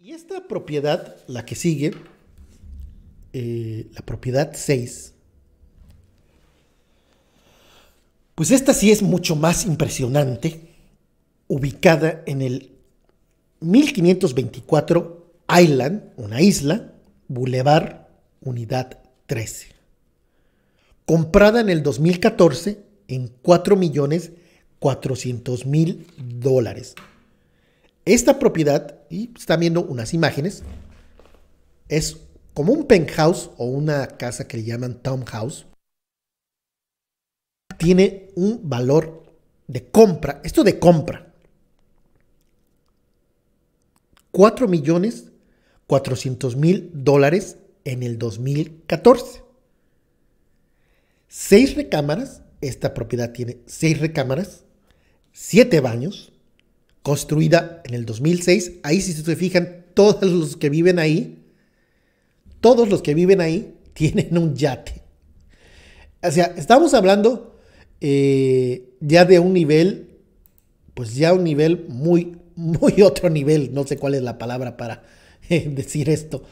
Y esta propiedad, la que sigue, eh, la propiedad 6, pues esta sí es mucho más impresionante, ubicada en el 1524 Island, una isla, Boulevard, Unidad 13. Comprada en el 2014 en 4 millones 400 mil dólares. Esta propiedad, y están viendo unas imágenes, es como un penthouse o una casa que le llaman townhouse. Tiene un valor de compra, esto de compra, 4 millones mil dólares en el 2014. Seis recámaras, esta propiedad tiene seis recámaras, siete baños, construida en el 2006. Ahí si se fijan, todos los que viven ahí, todos los que viven ahí tienen un yate. O sea, estamos hablando eh, ya de un nivel, pues ya un nivel muy, muy otro nivel. No sé cuál es la palabra para eh, decir esto.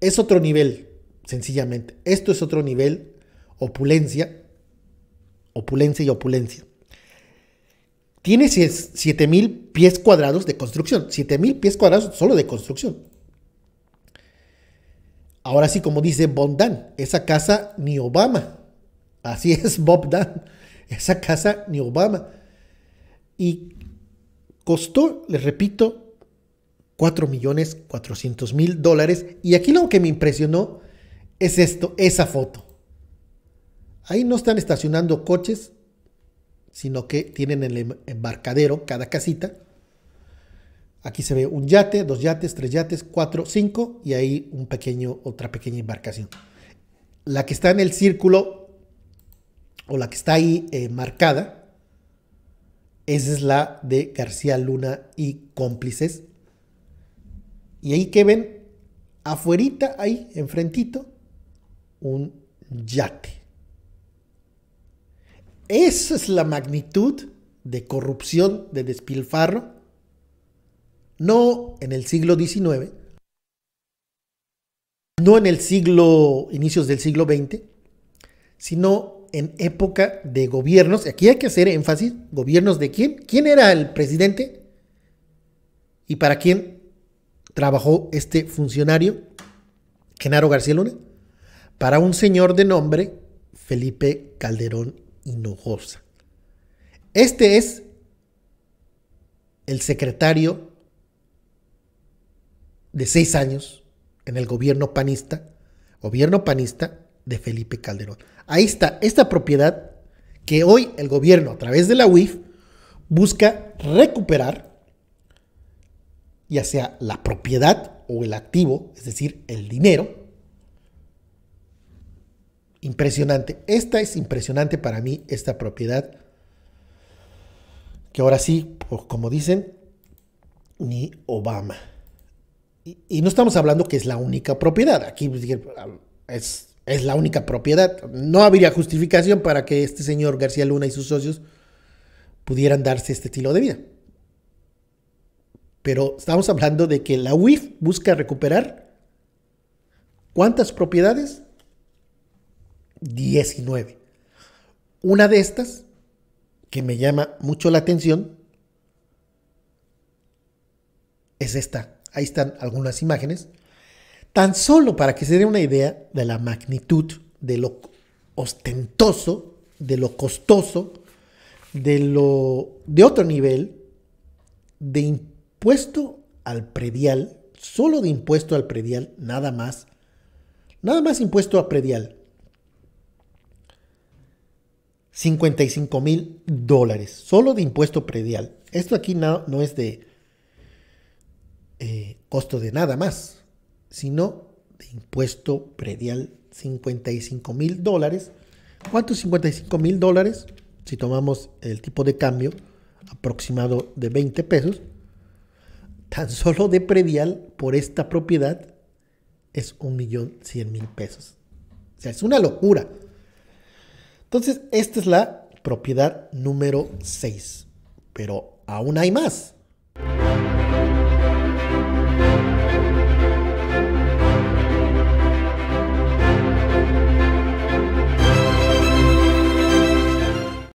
Es otro nivel, sencillamente. Esto es otro nivel, opulencia, opulencia y opulencia tiene 7000 pies cuadrados de construcción. 7000 pies cuadrados solo de construcción. Ahora sí, como dice Bob Bondan, esa casa ni Obama. Así es Bob Dan. Esa casa ni Obama. Y costó, les repito, 4 millones mil dólares. Y aquí lo que me impresionó es esto, esa foto. Ahí no están estacionando coches, sino que tienen el em-, embarcadero, cada casita. Aquí se ve un yate, dos yates, tres yates, cuatro, cinco y ahí un pequeño, otra pequeña embarcación. La que está en el círculo o la que está ahí eh, marcada, esa es la de García Luna y cómplices. Y ahí que ven, afuerita, ahí, enfrentito, un yate. Esa es la magnitud de corrupción, de despilfarro. No en el siglo XIX, no en el siglo, inicios del siglo XX, sino en época de gobiernos. y Aquí hay que hacer énfasis, gobiernos de quién, quién era el presidente y para quién trabajó este funcionario, Genaro García Luna, para un señor de nombre Felipe Calderón este es el secretario de seis años en el gobierno panista, gobierno panista de Felipe Calderón. Ahí está esta propiedad que hoy el gobierno a través de la UIF busca recuperar, ya sea la propiedad o el activo, es decir, el dinero, Impresionante. Esta es impresionante para mí, esta propiedad. Que ahora sí, pues, como dicen, ni Obama. Y, no estamos hablando que es la única propiedad. Aquí pues, es, es la única propiedad. No habría justificación para que este señor García Luna y sus socios pudieran darse este estilo de vida. Pero estamos hablando de que la UIF busca recuperar ¿cuántas propiedades? 19. Una de estas, que me llama mucho la atención, es esta. Ahí están algunas imágenes. Tan solo para que se dé una idea de la magnitud, de lo ostentoso, de lo costoso, de lo de otro nivel de impuesto al predial, solo de impuesto al predial, nada más. Nada más impuesto al predial. 55 mil dólares, solo de impuesto predial. Esto aquí no, es de eh, costo de nada más, sino de impuesto predial 55 mil dólares. ¿Cuántos 55 mil dólares? Si tomamos el tipo de cambio aproximado de 20 pesos, tan solo de predial por esta propiedad es un millón mil pesos. O sea, es una locura. Entonces, esta es la propiedad número 6. Pero aún hay más.